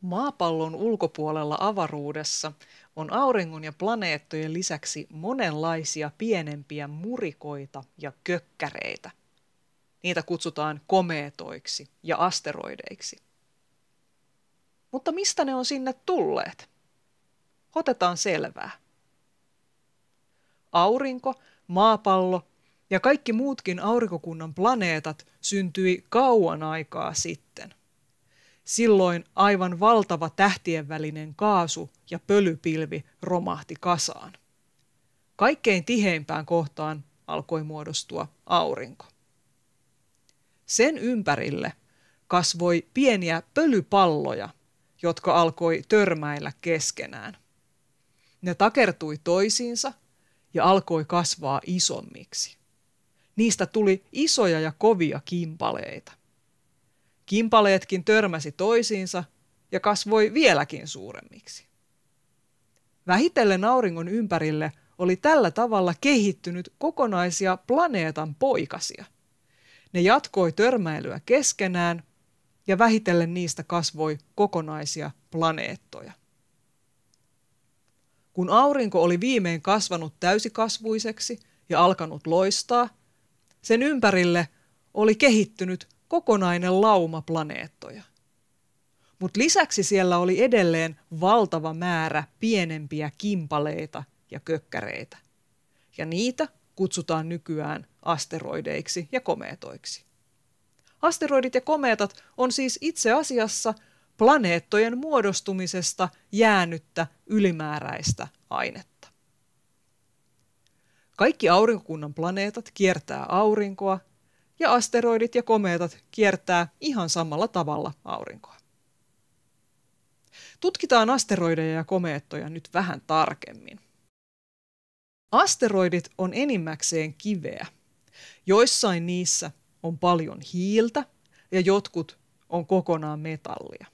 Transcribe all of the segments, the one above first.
Maapallon ulkopuolella avaruudessa on auringon ja planeettojen lisäksi monenlaisia pienempiä murikoita ja kökkäreitä. Niitä kutsutaan komeetoiksi ja asteroideiksi. Mutta mistä ne on sinne tulleet? Otetaan selvää. Aurinko, maapallo ja kaikki muutkin aurinkokunnan planeetat syntyi kauan aikaa sitten. Silloin aivan valtava tähtien välinen kaasu ja pölypilvi romahti kasaan. Kaikkein tiheimpään kohtaan alkoi muodostua aurinko. Sen ympärille kasvoi pieniä pölypalloja, jotka alkoi törmäillä keskenään. Ne takertui toisiinsa ja alkoi kasvaa isommiksi. Niistä tuli isoja ja kovia kimpaleita. Kimpaleetkin törmäsi toisiinsa ja kasvoi vieläkin suuremmiksi. Vähitellen auringon ympärille oli tällä tavalla kehittynyt kokonaisia planeetan poikasia. Ne jatkoi törmäilyä keskenään ja vähitellen niistä kasvoi kokonaisia planeettoja. Kun aurinko oli viimein kasvanut täysikasvuiseksi ja alkanut loistaa, sen ympärille oli kehittynyt kokonainen lauma planeettoja. Mutta lisäksi siellä oli edelleen valtava määrä pienempiä kimpaleita ja kökkäreitä. Ja niitä kutsutaan nykyään asteroideiksi ja komeetoiksi. Asteroidit ja komeetat on siis itse asiassa planeettojen muodostumisesta jäänyttä ylimääräistä ainetta. Kaikki aurinkokunnan planeetat kiertää aurinkoa ja asteroidit ja komeetat kiertää ihan samalla tavalla aurinkoa. Tutkitaan asteroideja ja komeettoja nyt vähän tarkemmin. Asteroidit on enimmäkseen kiveä. Joissain niissä on paljon hiiltä ja jotkut on kokonaan metallia.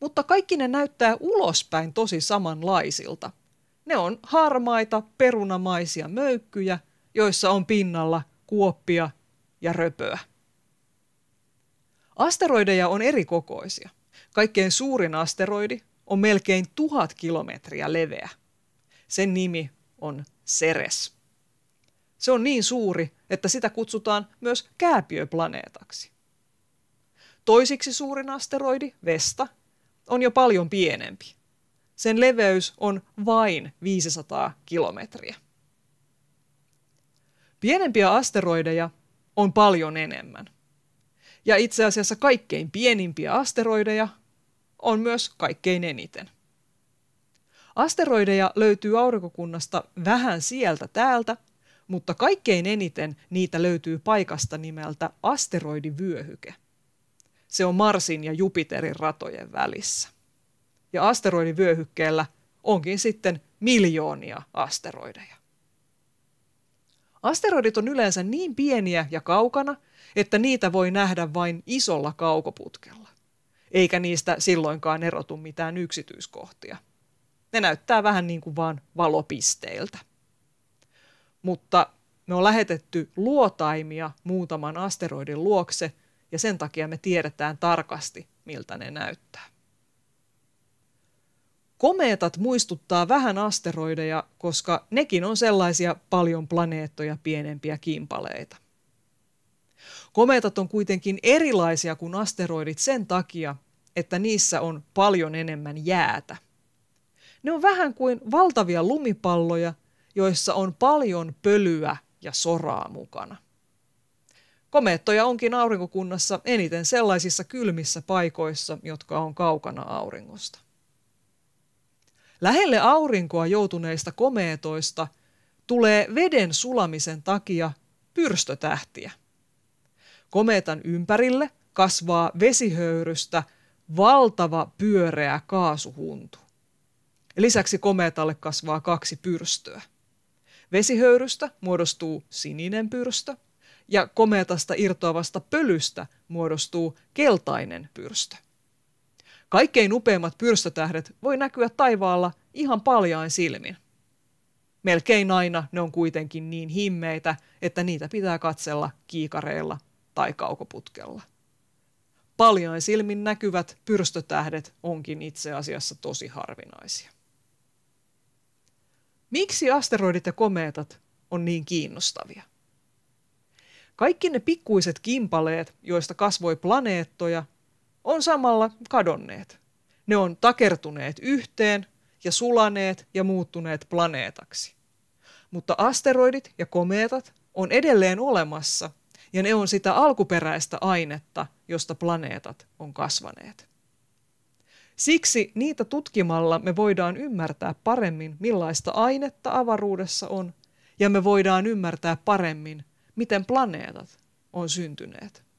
Mutta kaikki ne näyttää ulospäin tosi samanlaisilta. Ne on harmaita, perunamaisia möykkyjä, joissa on pinnalla kuoppia ja röpöä. Asteroideja on eri kokoisia. Kaikkein suurin asteroidi on melkein tuhat kilometriä leveä. Sen nimi on Ceres. Se on niin suuri, että sitä kutsutaan myös kääpiöplaneetaksi. Toisiksi suurin asteroidi, Vesta, on jo paljon pienempi. Sen leveys on vain 500 kilometriä. Pienempiä asteroideja on paljon enemmän. Ja itse asiassa kaikkein pienimpiä asteroideja on myös kaikkein eniten. Asteroideja löytyy aurinkokunnasta vähän sieltä täältä, mutta kaikkein eniten niitä löytyy paikasta nimeltä asteroidivyöhyke. Se on Marsin ja Jupiterin ratojen välissä. Ja asteroidivyöhykkeellä onkin sitten miljoonia asteroideja. Asteroidit on yleensä niin pieniä ja kaukana, että niitä voi nähdä vain isolla kaukoputkella, eikä niistä silloinkaan erotu mitään yksityiskohtia. Ne näyttää vähän niin kuin vaan valopisteiltä. Mutta me on lähetetty luotaimia muutaman asteroidin luokse ja sen takia me tiedetään tarkasti, miltä ne näyttää. Komeetat muistuttaa vähän asteroideja, koska nekin on sellaisia paljon planeettoja pienempiä kimpaleita. Komeetat on kuitenkin erilaisia kuin asteroidit sen takia, että niissä on paljon enemmän jäätä. Ne on vähän kuin valtavia lumipalloja, joissa on paljon pölyä ja soraa mukana. Komeettoja onkin aurinkokunnassa eniten sellaisissa kylmissä paikoissa, jotka on kaukana auringosta. Lähelle aurinkoa joutuneista komeetoista tulee veden sulamisen takia pyrstötähtiä. Kometan ympärille kasvaa vesihöyrystä valtava pyöreä kaasuhuntu. Lisäksi komeetalle kasvaa kaksi pyrstöä. Vesihöyrystä muodostuu sininen pyrstö ja komeetasta irtoavasta pölystä muodostuu keltainen pyrstö. Kaikkein upeimmat pyrstötähdet voi näkyä taivaalla ihan paljain silmin. Melkein aina ne on kuitenkin niin himmeitä, että niitä pitää katsella kiikareilla tai kaukoputkella. Paljain silmin näkyvät pyrstötähdet onkin itse asiassa tosi harvinaisia. Miksi asteroidit ja komeetat on niin kiinnostavia? Kaikki ne pikkuiset kimpaleet, joista kasvoi planeettoja, on samalla kadonneet. Ne on takertuneet yhteen ja sulaneet ja muuttuneet planeetaksi. Mutta asteroidit ja komeetat on edelleen olemassa ja ne on sitä alkuperäistä ainetta, josta planeetat on kasvaneet. Siksi niitä tutkimalla me voidaan ymmärtää paremmin, millaista ainetta avaruudessa on, ja me voidaan ymmärtää paremmin, miten planeetat on syntyneet.